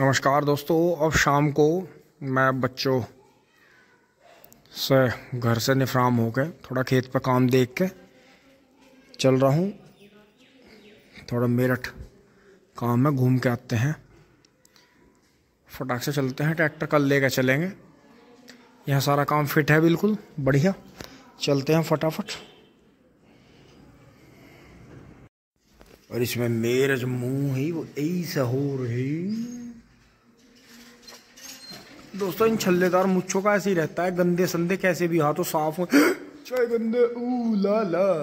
नमस्कार दोस्तों अब शाम को मैं बच्चों से घर से निफराम हो थोड़ा खेत पर काम देख के चल रहा हूँ थोड़ा मेरठ काम में घूम के आते हैं फटाक से चलते हैं ट्रैक्टर कल ले कर चलेंगे यहाँ सारा काम फिट है बिल्कुल बढ़िया चलते हैं फटाफट और इसमें मेरज मुंह ही वो ऐसा हो रही दोस्तों इन छल्लेदार मुच्छों का ऐसे ही रहता है गंदे संदे कैसे भी हाथों साफ हो चाहे गंदे ऊ ला ला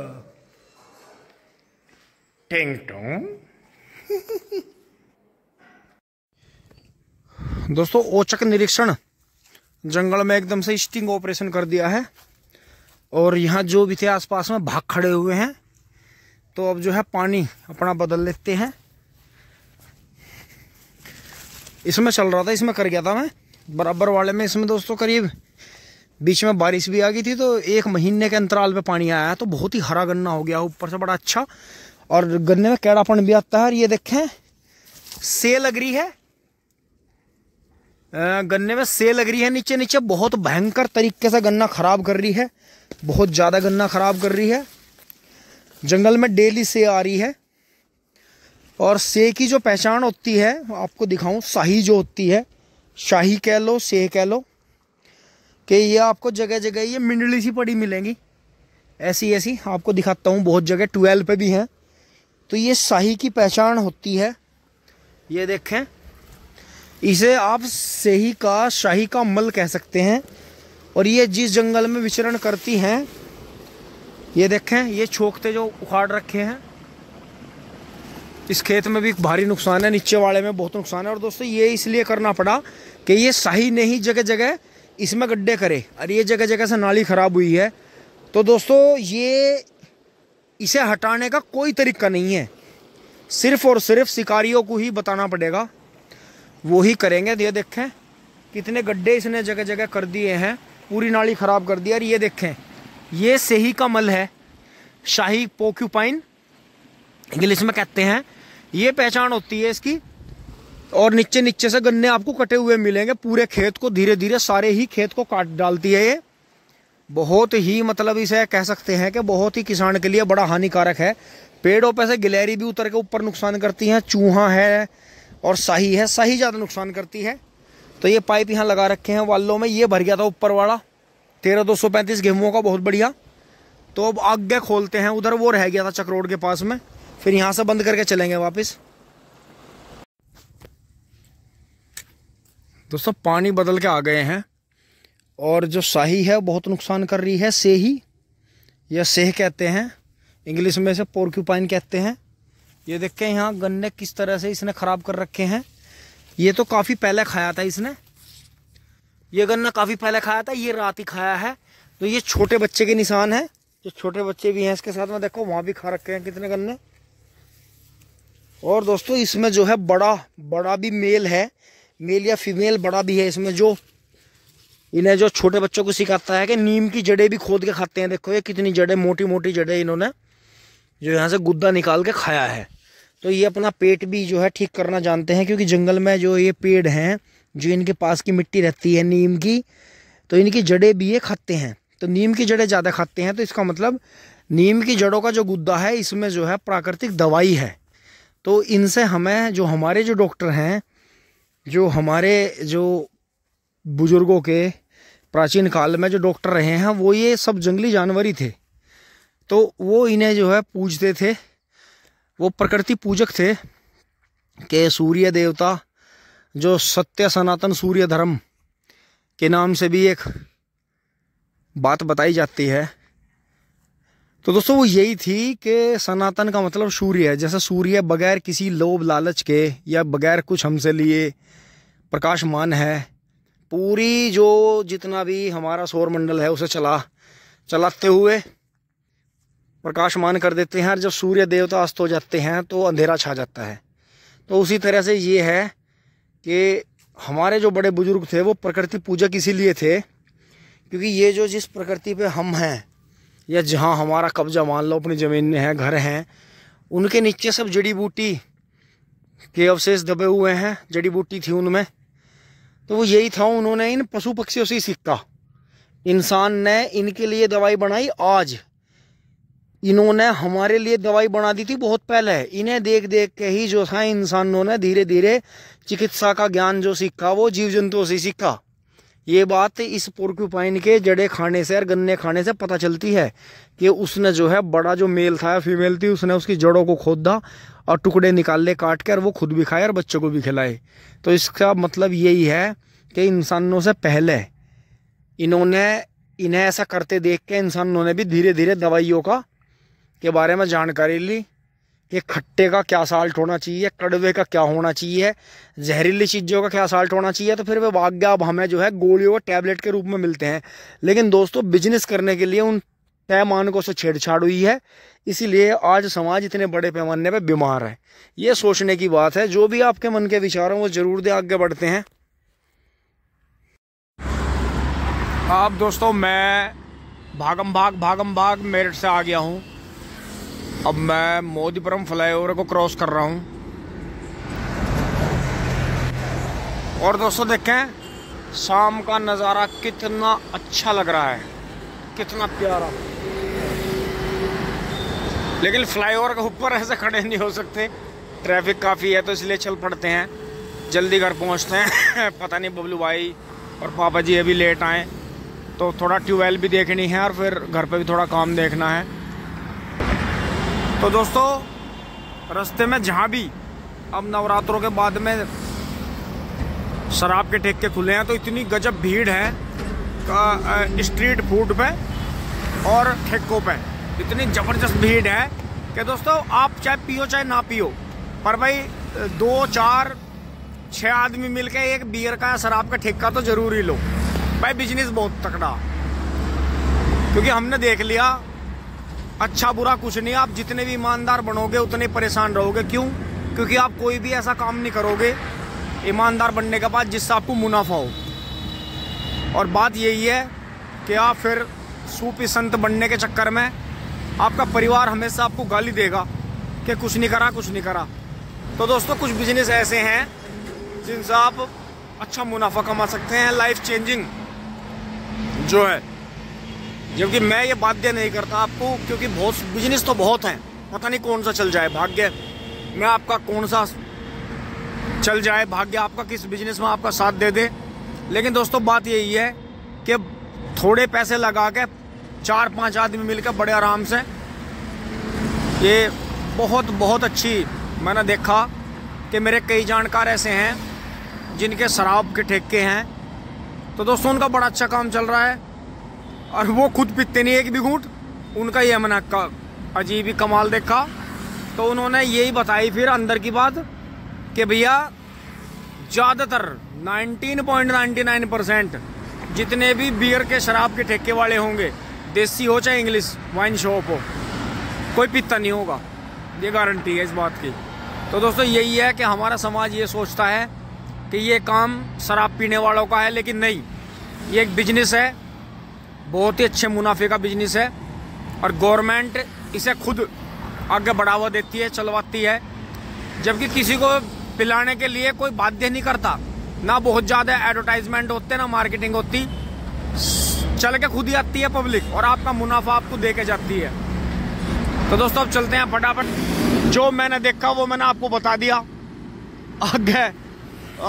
टेंग टोंग दोस्तों औचक निरीक्षण जंगल में एकदम से स्टिंग ऑपरेशन कर दिया है और यहाँ जो भी थे आसपास में भाग खड़े हुए हैं तो अब जो है पानी अपना बदल लेते हैं इसमें चल रहा था इसमें कर गया था मैं बराबर वाले में इसमें दोस्तों करीब बीच में बारिश भी आ गई थी तो एक महीने के अंतराल पे पानी आया तो बहुत ही हरा गन्ना हो गया ऊपर से बड़ा अच्छा और गन्ने में कैड़ापन भी आता है और ये देखें से लग रही है गन्ने में से लग रही है नीचे नीचे बहुत भयंकर तरीके से गन्ना ख़राब कर रही है बहुत ज़्यादा गन्ना ख़राब कर रही है जंगल में डेली से आ रही है और से की जो पहचान होती है आपको दिखाऊं शाही जो होती है शाही कह लो सेह कह लो कि ये आपको जगह जगह ये मिंडली सी पड़ी मिलेंगी ऐसी ऐसी आपको दिखाता हूँ बहुत जगह ट्वेल्व पे भी हैं तो ये शाही की पहचान होती है ये देखें इसे आप ही का शाही का मल कह सकते हैं और ये जिस जंगल में विचरण करती हैं ये देखें ये छोकते जो उखाड़ रखे हैं इस खेत में भी भारी नुकसान है नीचे वाले में बहुत नुकसान है और दोस्तों ये इसलिए करना पड़ा कि ये सही नहीं जगह जगह इसमें गड्ढे करे और ये जगह जगह से नाली ख़राब हुई है तो दोस्तों ये इसे हटाने का कोई तरीका नहीं है सिर्फ और सिर्फ शिकारियों को ही बताना पड़ेगा वो ही करेंगे ये देखें कितने गड्ढे इसने जगह जगह कर दिए हैं पूरी नाली ख़राब कर दी और ये देखें ये सही का मल है शाही पोक्यूपाइन इंग्लिश में कहते हैं ये पहचान होती है इसकी और नीचे नीचे से गन्ने आपको कटे हुए मिलेंगे पूरे खेत को धीरे धीरे सारे ही खेत को काट डालती है ये बहुत ही मतलब इसे कह सकते हैं कि बहुत ही किसान के लिए बड़ा हानिकारक है पेड़ों पे से गिलहरी भी उतर के ऊपर नुकसान करती हैं चूहा है और शाही है शाही ज़्यादा नुकसान करती है तो ये पाइप यहाँ लगा रखे हैं वालों में ये भर गया था ऊपर वाला तेरह दो सौ पैंतीस गेहूँ का बहुत बढ़िया तो अब आगे खोलते हैं उधर वो रह गया था चक्रोड के पास में फिर यहाँ से बंद करके चलेंगे वापस दोस्तों पानी बदल के आ गए हैं और जो शाही है बहुत नुकसान कर रही है सेही या सेह कहते हैं इंग्लिश में से पोर्क्यूपाइन कहते हैं ये देखें यहाँ गन्ने किस तरह से इसने ख़राब कर रखे हैं ये तो काफ़ी पहले खाया था इसने ये गन्ना काफ़ी पहले खाया था ये रात ही खाया है तो ये छोटे बच्चे के निशान है जो छोटे बच्चे भी हैं इसके साथ में देखो वहाँ भी खा रखे हैं कितने गन्ने और दोस्तों इसमें जो है बड़ा बड़ा भी मेल है मेल या फीमेल बड़ा भी है इसमें जो इन्हें जो छोटे बच्चों को सिखाता है कि नीम की जड़ें भी खोद के खाते हैं देखो ये कितनी जड़ें मोटी मोटी जड़ें इन्होंने जो यहाँ से गुद्दा निकाल के खाया है तो ये अपना पेट भी जो है ठीक करना जानते हैं क्योंकि जंगल में जो ये पेड़ हैं जो इनके पास की मिट्टी रहती है नीम की तो इनकी जड़ें भी ये खाते हैं तो नीम की जड़ें ज़्यादा खाते हैं तो इसका मतलब नीम की जड़ों का जो गुद्दा है इसमें जो है प्राकृतिक दवाई है तो इनसे हमें जो हमारे जो डॉक्टर हैं जो हमारे जो बुज़ुर्गों के प्राचीन काल में जो डॉक्टर रहे हैं वो ये सब जंगली जानवर ही थे तो वो इन्हें जो है पूजते थे वो प्रकृति पूजक थे के सूर्य देवता जो सत्य सनातन सूर्य धर्म के नाम से भी एक बात बताई जाती है तो दोस्तों वो यही थी कि सनातन का मतलब सूर्य है जैसा सूर्य बगैर किसी लोभ लालच के या बगैर कुछ हमसे लिए प्रकाशमान है पूरी जो जितना भी हमारा सौर मंडल है उसे चला चलाते हुए प्रकाशमान कर देते हैं और जब सूर्य देवता अस्त हो जाते हैं तो अंधेरा छा जाता है तो उसी तरह से ये है कि हमारे जो बड़े बुजुर्ग थे वो प्रकृति पूजक इसीलिए थे क्योंकि ये जो जिस प्रकृति पे हम हैं या जहाँ हमारा कब्जा मान लो अपनी ज़मीन में है घर हैं उनके नीचे सब जड़ी बूटी के अवशेष दबे हुए हैं जड़ी बूटी थी उनमें तो वो यही था उन्होंने इन पशु पक्षियों से ही सीखा इंसान ने इनके लिए दवाई बनाई आज इन्होंने हमारे लिए दवाई बना दी थी बहुत पहले इन्हें देख देख के ही जो था इंसानों ने धीरे धीरे चिकित्सा का ज्ञान जो सीखा वो जीव जंतुओं से सीखा ये बात इस पोर्क्यूपाइन के जड़े खाने से और गन्ने खाने से पता चलती है कि उसने जो है बड़ा जो मेल था फीमेल थी उसने उसकी जड़ों को खोदा और टुकड़े निकाले काट कर वो खुद भी खाए और बच्चों को भी खिलाए तो इसका मतलब यही है कि इंसानों से पहले इन्होंने इन्हें ऐसा करते देख के इंसानों ने भी धीरे धीरे दवाइयों का के बारे में जानकारी ली ये खट्टे का क्या साल्ट होना चाहिए कड़वे का क्या होना चाहिए जहरीली चीज़ों का क्या साल्ट होना चाहिए तो फिर वे वाग्य अब हमें जो है गोलियों और टैबलेट के रूप में मिलते हैं लेकिन दोस्तों बिजनेस करने के लिए उन तय मानकों से छेड़छाड़ हुई है इसीलिए आज समाज इतने बड़े पैमाने पर बीमार है ये सोचने की बात है जो भी आपके मन के विचार हैं वो ज़रूर दे आगे बढ़ते हैं आप दोस्तों मैं भागम भाग भागम भाग मेरठ से आ गया हूँ अब मैं मोदीपुरम फ्लाईओवर को क्रॉस कर रहा हूँ और दोस्तों देखें शाम का नज़ारा कितना अच्छा लग रहा है कितना प्यारा लेकिन फ्लाईओवर के ऊपर ऐसे खड़े नहीं हो सकते ट्रैफिक काफ़ी है तो इसलिए चल पड़ते हैं जल्दी घर पहुंचते हैं पता नहीं बबलू भाई और पापा जी अभी लेट आए तो थोड़ा ट्यूबवेल भी देखनी है और फिर घर पे भी थोड़ा काम देखना है तो दोस्तों रास्ते में जहाँ भी अब नवरात्रों के बाद में शराब के ठेके खुले हैं तो इतनी गजब भीड़ है स्ट्रीट फूड पे और ठेकों पे इतनी ज़बरदस्त भीड़ है कि दोस्तों आप चाहे पियो चाहे ना पियो पर भाई दो चार छः आदमी मिलके एक बियर का या शराब का ठेका तो जरूर ही लो भाई बिजनेस बहुत तकड़ा क्योंकि हमने देख लिया अच्छा बुरा कुछ नहीं आप जितने भी ईमानदार बनोगे उतने परेशान रहोगे क्यों क्योंकि आप कोई भी ऐसा काम नहीं करोगे ईमानदार बनने के बाद जिससे आपको मुनाफा हो और बात यही है कि आप फिर सूपी संत बनने के चक्कर में आपका परिवार हमेशा आपको गाली देगा कि कुछ नहीं करा कुछ नहीं करा तो दोस्तों कुछ बिजनेस ऐसे हैं जिनसे आप अच्छा मुनाफा कमा सकते हैं लाइफ चेंजिंग जो है जबकि मैं ये बाध्य नहीं करता आपको क्योंकि बहुत बिजनेस तो बहुत हैं पता नहीं कौन सा चल जाए भाग्य मैं आपका कौन सा चल जाए भाग्य आपका किस बिजनेस में आपका साथ दे दे लेकिन दोस्तों बात यही है कि थोड़े पैसे लगा के चार पांच आदमी मिलकर बड़े आराम से ये बहुत बहुत अच्छी मैंने देखा कि मेरे कई जानकार ऐसे हैं जिनके शराब के ठेके हैं तो दोस्तों उनका बड़ा अच्छा काम चल रहा है और वो खुद पीते नहीं एक भी घूट उनका ये हमने का अजीब ही कमाल देखा तो उन्होंने यही बताई फिर अंदर की बात कि भैया ज़्यादातर 19.99 परसेंट जितने भी बियर के शराब के ठेके वाले होंगे देसी हो चाहे इंग्लिश वाइन शॉप हो कोई पीता नहीं होगा ये गारंटी है इस बात की तो दोस्तों यही है कि हमारा समाज ये सोचता है कि ये काम शराब पीने वालों का है लेकिन नहीं ये एक बिजनेस है बहुत ही अच्छे मुनाफे का बिजनेस है और गवर्नमेंट इसे खुद आगे बढ़ावा देती है चलवाती है जबकि किसी को पिलाने के लिए कोई बाध्य नहीं करता ना बहुत ज़्यादा एडवर्टाइजमेंट होते ना मार्केटिंग होती चल के खुद ही आती है पब्लिक और आपका मुनाफा आपको दे के जाती है तो दोस्तों अब चलते हैं फटाफट जो मैंने देखा वो मैंने आपको बता दिया आगे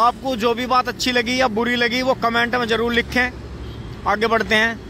आपको जो भी बात अच्छी लगी या बुरी लगी वो कमेंट में ज़रूर लिखें आगे बढ़ते हैं